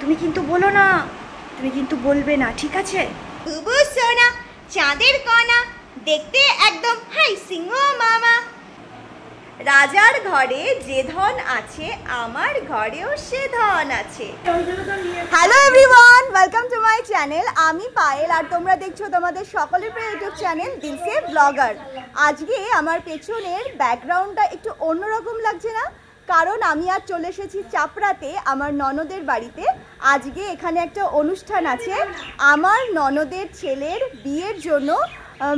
তুমি কিন্তু বলো না তুমি কিন্তু বলবে না ঠিক আছে বুবু সোনা চাঁদের কণা দেখতে একদম হাই সিংহ মামা রাজার ঘরে যে ধন আছে আমার ঘরেও সে ধন আছে hello everyone welcome to my channel আমি পায়েল আর তোমরা দেখছো তোমাদের সকলের প্রিয় ইউটিউব চ্যানেল দিলসে ব্লগার আজকে আমার পেছনের ব্যাকগ্রাউন্ডটা একটু অন্যরকম লাগছে না কারণ আমি আর চলে এসেছি চাপড়াতে আমার ননদের বাড়িতে আজকে এখানে একটা অনুষ্ঠান আছে আমার ননদের ছেলের বিয়ের জন্য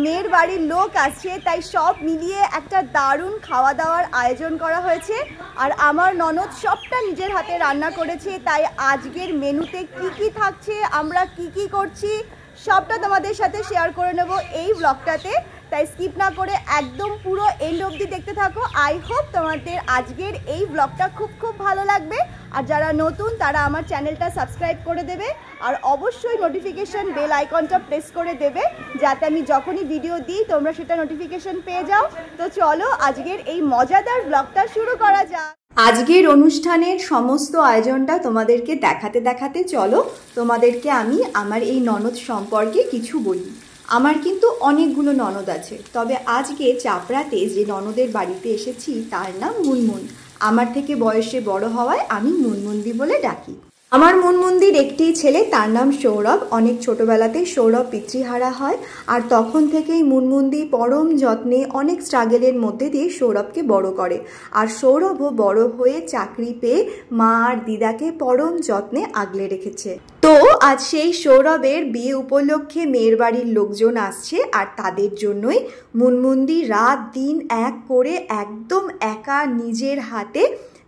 মেয়ের বাড়ির লোক আছে তাই সব মিলিয়ে একটা দারুণ খাওয়া দাওয়ার আয়োজন করা হয়েছে আর আমার ননদ সবটা নিজের হাতে রান্না করেছে তাই আজকের মেনুতে কি কি থাকছে আমরা কি কি করছি সবটা তোমাদের সাথে শেয়ার করে নেব এই ব্লগটাতে তাই স্কিপ না করে একদম পুরো এন্ড অবধি দেখতে থাকো আই হোপ তোমাদের আজকের এই ব্লগটা খুব খুব ভালো লাগবে আর যারা নতুন তারা আমার চ্যানেলটা সাবস্ক্রাইব করে দেবে আর অবশ্যই নোটিফিকেশান বেল আইকনটা প্রেস করে দেবে যাতে আমি যখনই ভিডিও দিই তোমরা সেটা নোটিফিকেশান পেয়ে যাও তো চলো আজকের এই মজাদার ব্লগটা শুরু করা যাক আজকের অনুষ্ঠানের সমস্ত আয়োজনটা তোমাদেরকে দেখাতে দেখাতে চলো তোমাদেরকে আমি আমার এই ননদ সম্পর্কে কিছু বলি আমার কিন্তু অনেকগুলো ননদ আছে তবে আজকে চাপড়াতে যে ননদের বাড়িতে এসেছি তার নাম মুনমুন আমার থেকে বয়সে বড় হওয়ায় আমি মুনমুন্দি বলে ডাকি আমার মন মন্দির একটি ছেলে তার নাম সৌরভ অনেক ছোটবেলাতে সৌরভ পিতৃহারা হয় আর তখন থেকেই মুনমুন্দি পরম যত্নে অনেক স্ট্রাগেলের মধ্যে দিয়ে সৌরভকে বড় করে আর সৌরভও বড় হয়ে চাকরি পেয়ে মা আর দিদাকে পরম যত্নে আগলে রেখেছে তো আজ সেই সৌরভের বিয়ে উপলক্ষে মেয়ের বাড়ির লোকজন আসছে আর তাদের জন্যই মুনমুন্দি রাত দিন এক করে একদম একা নিজের হাতে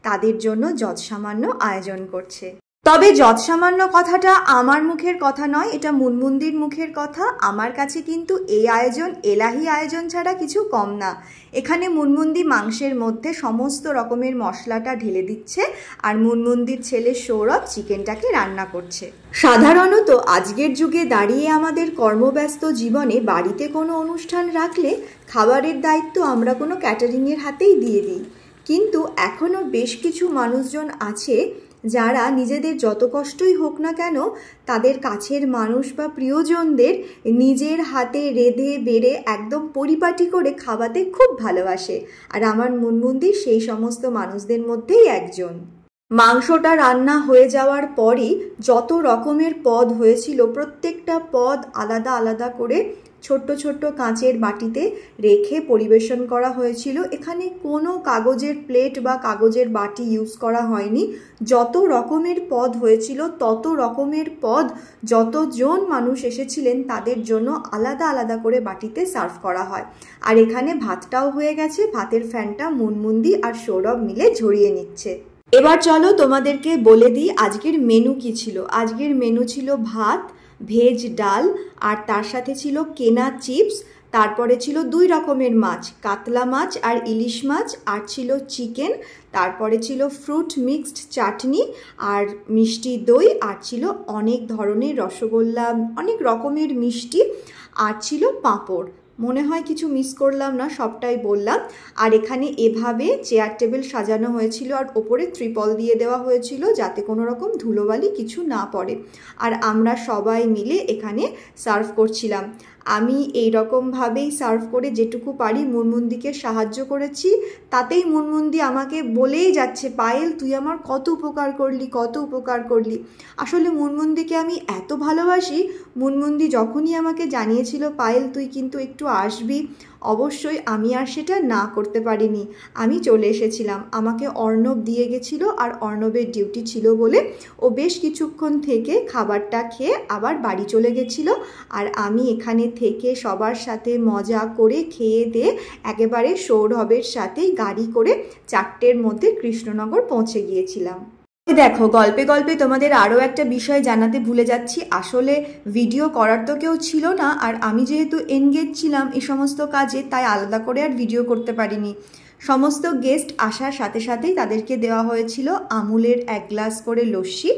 তাদের জন্য যৎসামান্য আয়োজন করছে তবে যৎসামান্য কথাটা আমার মুখের কথা নয় এটা মুনমুন্দির মুখের কথা আমার কাছে কিন্তু এই আয়োজন এলাহি আয়োজন ছাড়া কিছু কম না এখানে মুনমুন্দি মাংসের মধ্যে সমস্ত রকমের মশলাটা ঢেলে দিচ্ছে আর মুনমুন্দির ছেলে সৌরভ চিকেনটাকে রান্না করছে সাধারণত আজকের যুগে দাঁড়িয়ে আমাদের কর্মব্যস্ত জীবনে বাড়িতে কোনো অনুষ্ঠান রাখলে খাবারের দায়িত্ব আমরা কোনো ক্যাটারিংয়ের হাতেই দিয়ে দিই কিন্তু এখনও বেশ কিছু মানুষজন আছে যারা নিজেদের যত কষ্টই হোক না কেন তাদের কাছের মানুষ বা প্রিয়জনদের নিজের হাতে রেঁধে বেড়ে একদম পরিপাটি করে খাওয়াতে খুব ভালোবাসে আর আমার মুনমুন্দি সেই সমস্ত মানুষদের মধ্যেই একজন মাংসটা রান্না হয়ে যাওয়ার পরই যত রকমের পদ হয়েছিল প্রত্যেকটা পদ আলাদা আলাদা করে ছোট্ট ছোট্ট কাঁচের বাটিতে রেখে পরিবেশন করা হয়েছিল এখানে কোনো কাগজের প্লেট বা কাগজের বাটি ইউজ করা হয়নি যত রকমের পদ হয়েছিল তত রকমের পদ যতজন মানুষ এসেছিলেন তাদের জন্য আলাদা আলাদা করে বাটিতে সার্ভ করা হয় আর এখানে ভাতটাও হয়ে গেছে ভাতের ফ্যানটা মুনমুন্দি আর সৌরভ মিলে ঝরিয়ে নিচ্ছে এবার চলো তোমাদেরকে বলে দিই আজকের মেনু কি ছিল আজকের মেনু ছিল ভাত ভেজ ডাল আর তার সাথে ছিল কেনা চিপস তারপরে ছিল দুই রকমের মাছ কাতলা মাছ আর ইলিশ মাছ আর ছিল চিকেন তারপরে ছিল ফ্রুট মিক্সড চাটনি আর মিষ্টি দই আর ছিল অনেক ধরনের রসগোল্লা অনেক রকমের মিষ্টি আর ছিল পাঁপড় মনে হয় কিছু মিস করলাম না সবটাই বললাম আর এখানে এভাবে চেয়ার টেবিল সাজানো হয়েছিল আর ওপরে ত্রিপল দিয়ে দেওয়া হয়েছিল যাতে কোনো রকম ধুলোবালি কিছু না পড়ে আর আমরা সবাই মিলে এখানে সার্ভ করছিলাম আমি এই রকমভাবেই সার্ভ করে যেটুকু পারি মুনমুন্দিকে সাহায্য করেছি তাতেই মুনমুন্দি আমাকে বলেই যাচ্ছে পায়েল তুই আমার কত উপকার করলি কত উপকার করলি আসলে মুনমুন্দিকে আমি এত ভালোবাসি মুনমুন্দি যখনই আমাকে জানিয়েছিল পায়েল তুই কিন্তু একটু আসবি অবশ্যই আমি আর সেটা না করতে পারিনি আমি চলে এসেছিলাম আমাকে অর্ণব দিয়ে গেছিল আর অর্ণবের ডিউটি ছিল বলে ও বেশ কিছুক্ষণ থেকে খাবারটা খেয়ে আবার বাড়ি চলে গেছিল আর আমি এখানে থেকে সবার সাথে মজা করে খেয়ে দিয়ে একেবারে সৌরভের সাথে গাড়ি করে চারটের মধ্যে কৃষ্ণনগর পৌঁছে গিয়েছিলাম দেখো গল্পে গল্পে তোমাদের আরও একটা বিষয় জানাতে ভুলে যাচ্ছি আসলে ভিডিও করার তো কেউ ছিল না আর আমি যেহেতু এনগেজ ছিলাম এ সমস্ত কাজে তাই আলাদা করে আর ভিডিও করতে পারিনি সমস্ত গেস্ট আসার সাথে সাথেই তাদেরকে দেওয়া হয়েছিল আমুলের এক গ্লাস করে লস্যি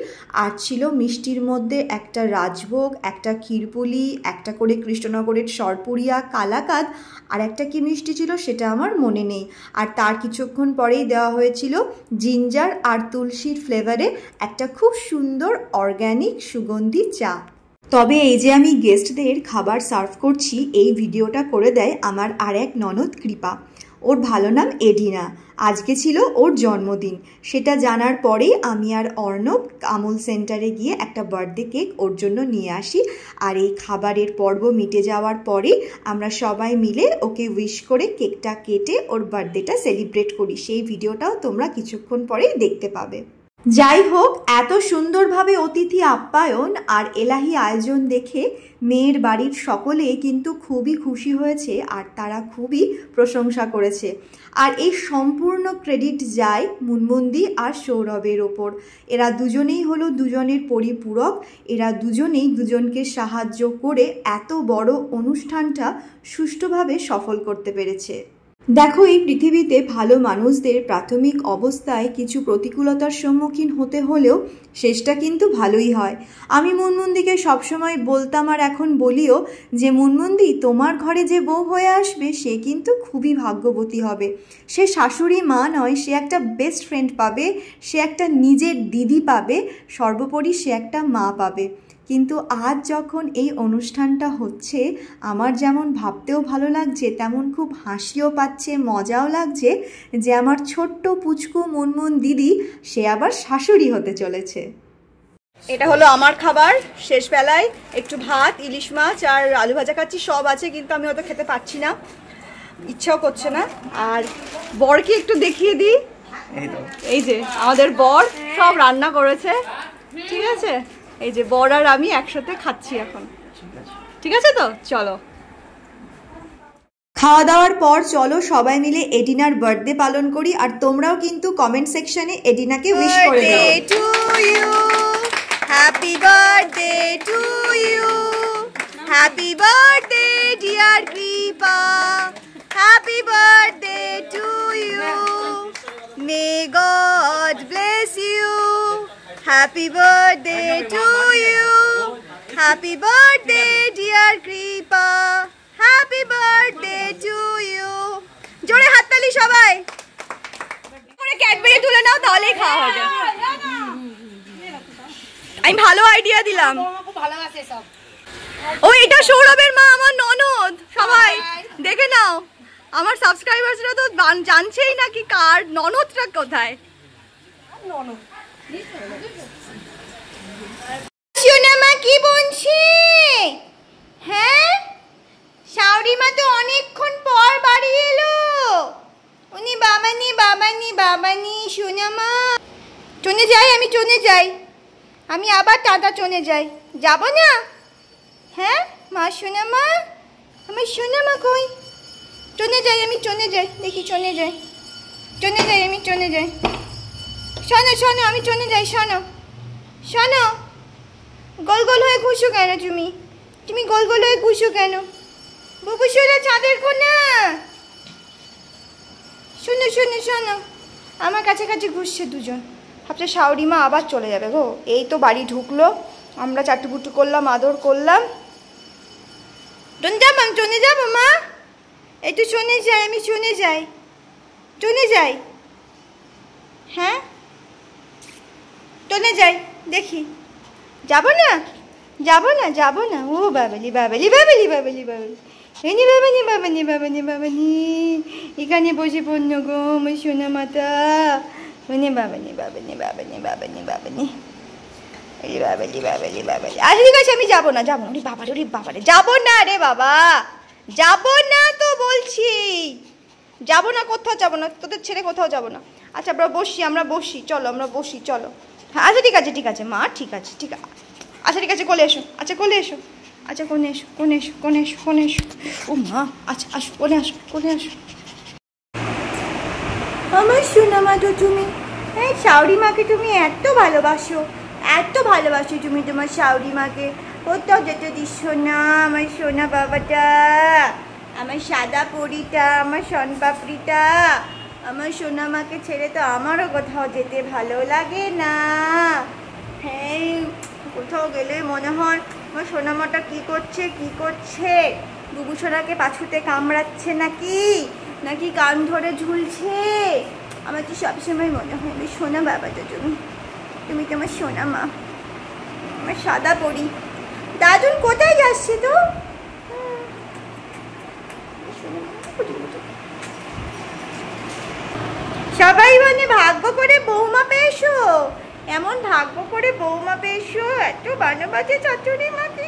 আর ছিল মিষ্টির মধ্যে একটা রাজভোগ একটা ক্ষীরপুলি একটা করে কৃষ্ণনগরের সরপুরিয়া কালাকাদ আর একটা কি মিষ্টি ছিল সেটা আমার মনে নেই আর তার কিছুক্ষণ পরেই দেওয়া হয়েছিল জিঞ্জার আর তুলসীর ফ্লেভারে একটা খুব সুন্দর অর্গ্যানিক সুগন্ধি চা তবে এই যে আমি গেস্টদের খাবার সার্ভ করছি এই ভিডিওটা করে দেয় আমার আর এক ননদ কৃপা ওর ভালো নাম এডিনা আজকে ছিল ওর জন্মদিন সেটা জানার পরেই আমি আর অর্ণব আমুল সেন্টারে গিয়ে একটা বার্থডে কেক ওর জন্য নিয়ে আসি আর এই খাবারের পর্ব মিটে যাওয়ার পরে আমরা সবাই মিলে ওকে উইশ করে কেকটা কেটে ওর বার্থডেটা সেলিব্রেট করি সেই ভিডিওটাও তোমরা কিছুক্ষণ পরেই দেখতে পাবে যাই হোক এত সুন্দরভাবে অতিথি আপ্যায়ন আর এলাহি আয়োজন দেখে মেয়ের বাড়ির সকলে কিন্তু খুবই খুশি হয়েছে আর তারা খুবই প্রশংসা করেছে আর এই সম্পূর্ণ ক্রেডিট যায় মুনমুন্দি আর সৌরভের ওপর এরা দুজনেই হলো দুজনের পরিপূরক এরা দুজনেই দুজনকে সাহায্য করে এত বড় অনুষ্ঠানটা সুষ্ঠুভাবে সফল করতে পেরেছে দেখো এই পৃথিবীতে ভালো মানুষদের প্রাথমিক অবস্থায় কিছু প্রতিকূলতার সম্মুখীন হতে হলেও শেষটা কিন্তু ভালোই হয় আমি মুনমুন্দিকে সবসময় বলতাম আর এখন বলিও যে মুনমুন্দি তোমার ঘরে যে বউ হয়ে আসবে সে কিন্তু খুবই ভাগ্যবতী হবে সে শাশুড়ি মা নয় সে একটা বেস্ট ফ্রেন্ড পাবে সে একটা নিজের দিদি পাবে সর্বোপরি সে একটা মা পাবে কিন্তু আজ যখন এই অনুষ্ঠানটা হচ্ছে আমার যেমন ভাবতেও ভালো লাগছে তেমন খুব হাসিও পাচ্ছে মজাও লাগছে যে আমার ছোট্ট পুচকু মুনমুন দিদি সে আবার শাশুড়ি হতে চলেছে এটা হলো আমার খাবার শেষ বেলায় একটু ভাত ইলিশ মাছ আর আলু ভাজা কাচ্ছি সব আছে কিন্তু আমি হয়তো খেতে পাচ্ছি না ইচ্ছাও করছে না আর বরকে একটু দেখিয়ে দিই এই যে আমাদের বর সব রান্না করেছে ঠিক আছে এই যে বর আর আমি একসাথে খাচ্ছি এখন ঠিক আছে তো চলো খাওয়া দাওয়ার পর চলো সবাই মিলে এডিনার বার্থডে পালন করি আর তোমরাও কিন্তু কমেন্ট সেকশনে এডিনাকে উইশ করে দাও to you happy birthday to you happy birthday dear Kripa happy birthday to you may God bless you Happy birthday to you. Happy birthday, dear Kripa. Happy birthday to you. জোরে হাততালি সবাই করে Cadbury তুলে নাও তাহলেই খাওয়া হবে আমি ভালো আইডিয়া দিলাম ও এটা সৌরভের মা আমার ননদ সবাই দেখে নাও আমার সাবস্ক্রাইবার্সরা তো জানছেই না কি কার ননদটা কোথায় ননদ মা কি বলছে হ্যাঁ শাওরিমা তো অনেকক্ষণ পর বাড়ি এলো উনি বাবানি বাবানি বাবানি সোনামা চনে যাই আমি চলে যাই আমি আবার টাটা চলে যাই যাব না হ্যাঁ মা সোনামা আমার সোনামা কই চনে যাই আমি চলে যাই দেখি চনে যাই চনে যাই আমি চলে যাই শোনো শোনো আমি চলে যাই শোনো শোনো গোল গোল হয়ে ঘুষো কেন তুমি তুমি গোল গোল হয়ে ঘুষো কেন বুবু চাঁদের কোনা শোনো শোনো শোনো আমার কাছাকাছি ঘুরছে দুজন ভাবছে শাওরিমা আবার চলে যাবে গো এই তো বাড়ি ঢুকলো আমরা চাটুকুটু করলাম আদর করলাম যাব আমি চলে যাবো মা একটু শুনে যাই আমি শুনে যাই চলে যাই হ্যাঁ চলে যাই দেখি যাবো না যাবো না যাবো না ও বাবালি বাবালি বাবালি বাবালি বাবালি এনি বাবানি বাবানি বাবানি বাবানি এখানে বসে পড়ন গো আমার সোনা মাতা মানে বাবানি বাবানি বাবানি বাবানি বাবানি আরে বাবালি বাবালি বাবালি আরে ঠিক আছে আমি যাবো না যাবো না রে বাবা রে বাবারে যাবো না রে বাবা যাবো না তো বলছি যাবো না কোথাও যাবো না তোদের ছেড়ে কোথাও যাবো না আচ্ছা আমরা বসি আমরা বসি চলো আমরা বসি চলো আচ্ছা ঠিক আছে ঠিক আছে মা ঠিক আছে ঠিক আছে আচ্ছা ঠিক আছে কোলে এসো আচ্ছা কোলে এসো আচ্ছা কোনে এসো কোনে এসো কোনে এসো কোনে এসো ও মা আচ্ছা আসো কোনে আসো কোনে আসো আমার মা তো তুমি এই শাওরি মাকে তুমি এত ভালোবাসো এত ভালোবাসো তুমি তোমার শাওরি মাকে ও তো যেতে দিচ্ছ না আমার সোনা বাবাটা আমার সাদা পরিটা আমার সন পাপড়িটা আমার সোনামাকে ছেড়ে তো আমারও কোথাও যেতে ভালো লাগে না হ্যাঁ কোথাও গেলে মনে হয় আমার সোনামাটা কী করছে কি করছে বুবু সোনাকে পাছুতে কামড়াচ্ছে নাকি নাকি কান ধরে ঝুলছে আমার তো সবসময় মনে হয় আমি সোনা বাবাটা তুমি তুমি তো আমার সোনা মা আমার সাদা পড়ি দাদুন কোথায় যাচ্ছে তো বোনে ভাগ্য করে বৌমা পেয়েছো এমন ভাগ্য করে বৌমা পেয়েছো এত বাজে চাচুরি মাকে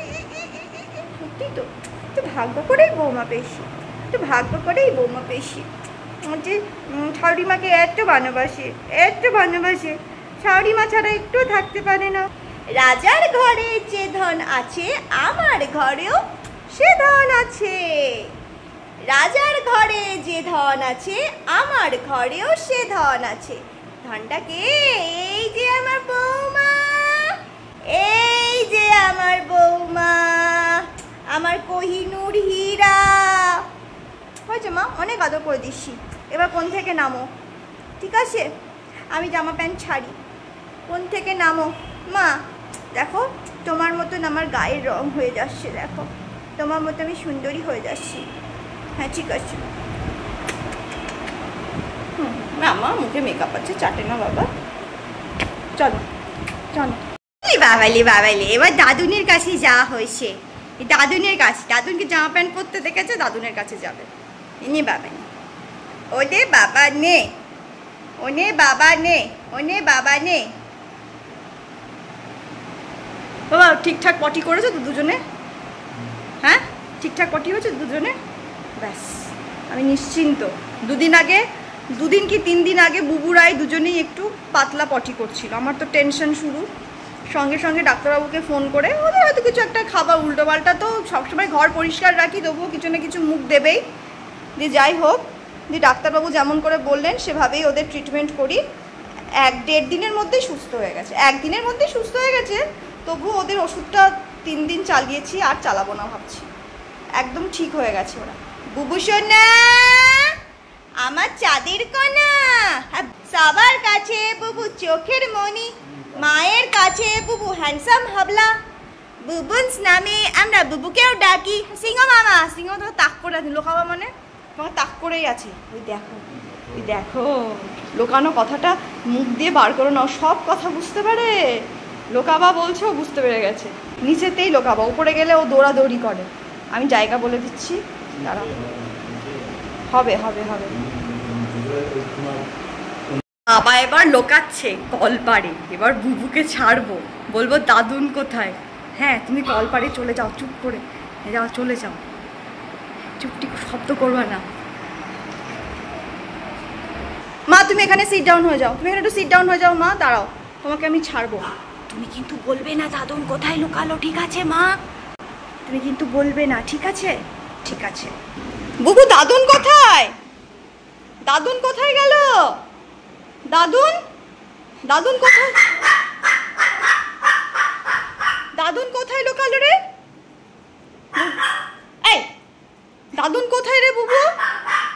সত্যি তো তো ভাগ্য করেই বৌমা পেয়েছি তো ভাগ্য করেই বৌমা পেয়েছি যে শাউরিমাকে এত ভালোবাসে এত ভালোবাসে শাউরিমা ছাড়া একটু থাকতে পারে না রাজার ঘরে যে ধন আছে আমার ঘরেও সে ধন আছে রাজার ঘরে যে ধন আছে আমার ঘরেও সে ধন আছে ধনটা কে এই যে আমার বৌমা এই যে আমার বৌমা আমার কহিনুর হীরা হয়েছে মা অনেক আদর করে দিচ্ছি এবার কোন থেকে নামো ঠিক আছে আমি জামা প্যান্ট ছাড়ি কোন থেকে নামো মা দেখো তোমার মতন আমার গায়ের রং হয়ে যাচ্ছে দেখো তোমার মতো আমি সুন্দরী হয়ে যাচ্ছি হ্যাঁ ঠিক আছে হুম না আমার মুখে মেকআপ আছে চাটে না বাবা চলো চলো বাবালে বাবালে এবার দাদুনের কাছে যাওয়া হয়েছে দাদুনের কাছে দাদুনকে জামা প্যান্ট পরতে দেখেছে দাদুনের কাছে যাবে ইনি বাবা নে ওদের বাবা নে ও নে বাবা নে ও নে বাবা নে বাবা ঠিকঠাক পটি করেছো তো দুজনে হ্যাঁ ঠিকঠাক পটি হয়েছে দুজনে ব্যাস আমি নিশ্চিন্ত দুদিন আগে দুদিন কি তিন দিন আগে বুবুরাই দুজনেই একটু পাতলা পটি করছিল আমার তো টেনশন শুরু সঙ্গে সঙ্গে ডাক্তারবাবুকে ফোন করে ওদের হয়তো কিছু একটা খাবার উল্টোপাল্টা তো সবসময় ঘর পরিষ্কার রাখি তবুও কিছু না কিছু মুখ দেবেই যে যাই হোক যে ডাক্তারবাবু যেমন করে বললেন সেভাবেই ওদের ট্রিটমেন্ট করি এক দেড় দিনের মধ্যেই সুস্থ হয়ে গেছে একদিনের মধ্যেই সুস্থ হয়ে গেছে তবু ওদের ওষুধটা তিন দিন চালিয়েছি আর চালাবো না ভাবছি একদম ঠিক হয়ে গেছে ওরা বুবুসোনা আমার চাঁদের কণা হ্যাঁ, সবার কাছে বুবু চোখের মনি মায়ের কাছে বুবু হ্যান্ডসাম হাবলা বুবুন্স নামে আমরা বুবুকেও ডাকি সিংহ মামা সিংহ তো তাক করে আছে লোকাবা মানে তোমার তাক করেই আছে ওই দেখো ওই দেখো লোকানো কথাটা মুখ দিয়ে বার করে নাও সব কথা বুঝতে পারে লোকাবা বলছে ও বুঝতে পেরে গেছে নিচেতেই লোকাবা উপরে গেলে ও দৌড়াদৌড়ি করে আমি জায়গা বলে দিচ্ছি দাঁড়া হবে হবে হবে বাবা এবার লোকাচ্ছে কলপাড়ে এবার বুবুকে ছাড়বো বলবো দাদুন কোথায় হ্যাঁ তুমি কলপাড়ে চলে যাও চুপ করে যাও চলে যাও চুপটি শব্দ করবা না মা তুমি এখানে সিট ডাউন হয়ে যাও তুমি এখানে একটু সিট ডাউন হয়ে যাও মা দাঁড়াও তোমাকে আমি ছাড়বো তুমি কিন্তু বলবে না দাদুন কোথায় লুকালো ঠিক আছে মা তুমি কিন্তু বলবে না ঠিক আছে ঠিক আছে বুবু দাদুন কোথায় দাদুন কোথায় গেল দাদুন দাদুন কোথায় দাদুন কোথায় লোকাল রে এই দাদুন কোথায় রে বুবু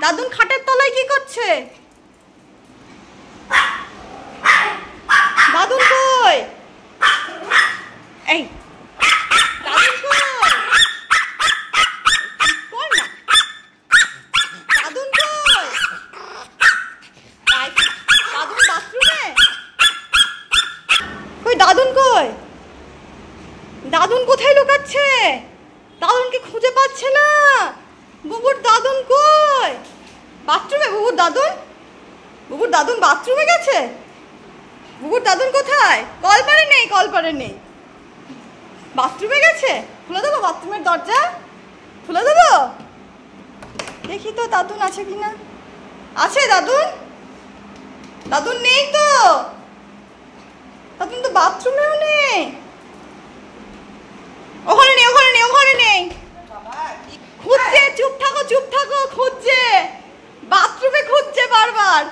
দাদুন খাটের তলায় কি করছে বাথরুমে বুবুর দাদুন বুবুর দাদুন বাথরুমে গেছে বুবুর দাদুন কোথায় কল পারে নেই কল পারে নেই বাথরুমে গেছে খুলে দেবো বাথরুমের দরজা খুলে দেবো দেখি তো দাদুন আছে কি না আছে দাদুন দাদুন নেই তো দাদুন তো বাথরুমেও নেই ওখানে নেই ওখানে নেই ওখানে নেই খুঁজছে চুপ থাকো চুপ থাকো খুঁজছে বাথরুমে খুঁজছে বারবার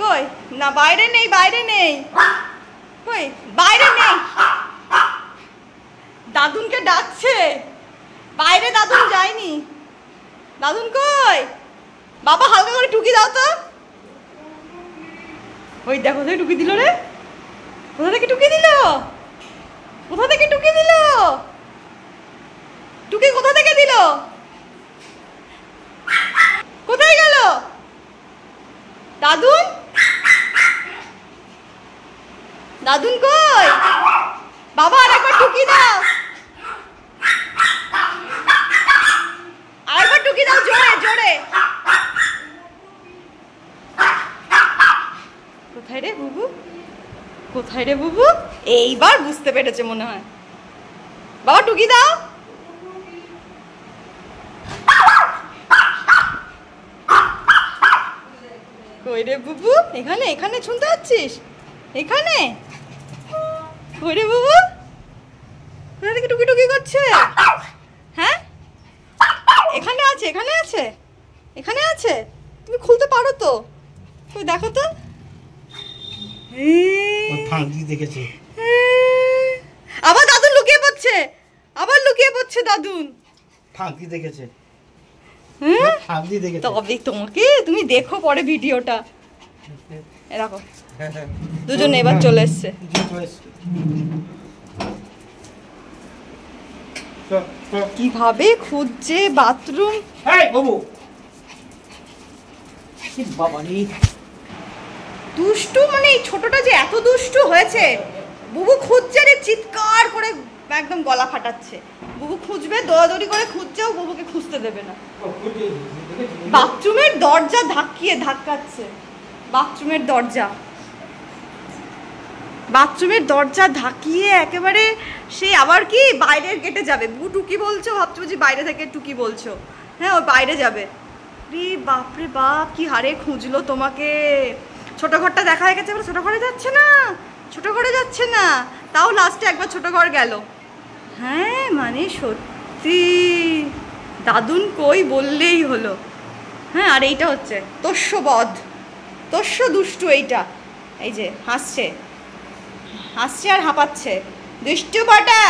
কই না বাইরে নেই বাইরে নেই কই বাইরে নেই দাদুনকে ডাকছে বাইরে দাদুন যায়নি দাদুন কই বাবা হালকা করে টুকি দাও তো ওই দেখো কোথায় টুকি দিল রে কোথা থেকে টুকি দিল কোথা থেকে টুকি দিল টুকি কোথা থেকে দিল কোথায় গেল দাদুন দাদুন কই বাবা আর একবার টুকি দাও দাও জোরে জোরে কোথায় রে বুবু কোথায় রে বুবু এইবার বুঝতে পেরেছে মনে হয় বাবা টুকি দাও এখানে এখানে শুনতে পাচ্ছিস এখানে ওরে বাবু ওনারা টুকি টুকি করছে হ্যাঁ এখানে আছে এখানে আছে এখানে আছে তুমি খুলতে পারো তো তুমি দেখো তো দেখেছে আবার দাদু লুকিয়ে পড়ছে আবার লুকিয়ে পড়ছে দাদুন ফাঁকি হ্যাঁ? দেখেছে তবে তোমাকে তুমি দেখো পরে ভিডিওটা এরকম এবার চলে এসছে কিভাবে খুঁজছে বাথরুম দুষ্টু মানে এই ছোটটা যে এত দুষ্টু হয়েছে বুবু খুঁজছে রে চিৎকার করে একদম গলা ফাটাচ্ছে বুবু খুঁজবে দৌড়াদৌড়ি করে খুঁজছেও বুবুকে খুঁজতে দেবে না বাথরুমের দরজা ধাক্কিয়ে ধাক্কাচ্ছে বাথরুমের দরজা বাথরুমের দরজা ঢাকিয়ে একেবারে সেই আবার কি বাইরের গেটে যাবে বু টুকি বলছো ভাবছো যে বাইরে থেকে টুকি বলছো হ্যাঁ ও বাইরে যাবে রে বাপরে বাপ কি হারে খুঁজলো তোমাকে ছোট ঘরটা দেখা হয়ে গেছে এবার ছোট ঘরে যাচ্ছে না ছোট ঘরে যাচ্ছে না তাও লাস্টে একবার ছোট ঘর গেল হ্যাঁ মানে সত্যি দাদুন কই বললেই হলো হ্যাঁ আর এইটা হচ্ছে তস্যবধ তস্য দুষ্টু এইটা এই যে হাসছে হাসছে আর হাঁপাচ্ছে দুষ্টু কটা